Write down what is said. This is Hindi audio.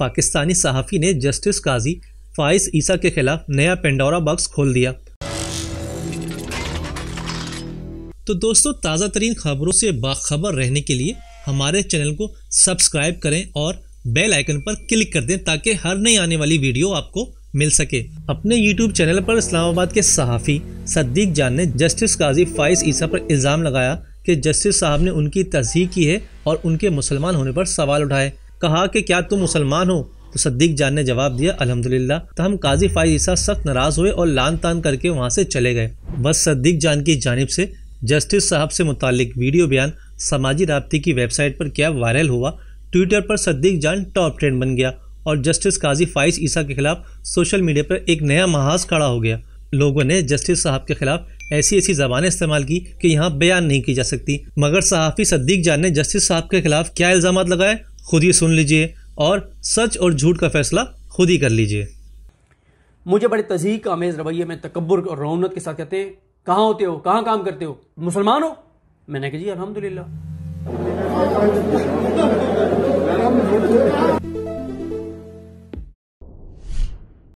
पाकिस्तानी सहाफ़ी ने जस्टिस काजी फाइज ईसा के खिलाफ नया पेंडोरा बॉक्स खोल दिया तो दोस्तों ताज़ा तरीन खबरों से बाखबर रहने के लिए हमारे चैनल को सब्सक्राइब करें और बेल आइकन पर क्लिक कर दें ताकि हर नई आने वाली वीडियो आपको मिल सके अपने YouTube चैनल पर इस्लामाबाद के सहाफ़ी सद्दीक जान ने जस्टिस काजी फाइज ईसा पर इल्ज़ाम लगाया कि जस्टिस साहब ने उनकी तस्दीक की है और उनके मुसलमान होने पर सवाल उठाए कहा कि क्या तुम मुसलमान हो तो सद्दीक जान ने जवाब दिया अल्हम्दुलिल्लाह तो हम काजी फाइज ईसा सख्त नाराज हुए और लान तान करके वहाँ से चले गए बस सद्दीक जान की जानब से जस्टिस साहब से मुतालिक वीडियो बयान समाजी रबते की वेबसाइट पर क्या वायरल हुआ ट्विटर पर सद्दीक जान टॉप ट्रेंड बन गया और जस्टिस काजी फाइज ईसा के खिलाफ सोशल मीडिया पर एक नया महाज खड़ा हो गया लोगों ने जस्टिस साहब के खिलाफ ऐसी ऐसी जबान इस्तेमाल की कि यहाँ बयान नहीं की जा सकती मगर सहाफ़ी सद्दीक जान ने जस्टिस साहब के खिलाफ क्या इल्ज़ाम लगाए खुद ही सुन लीजिए और सच और झूठ का फैसला खुद ही कर लीजिए मुझे बड़े तजीक आमेज रवैये में तकबर और रौनत के साथ कहते हैं कहाँ होते हो कहाँ काम करते हो मुसलमान हो मैंने कहा जी अलहमदुल्ला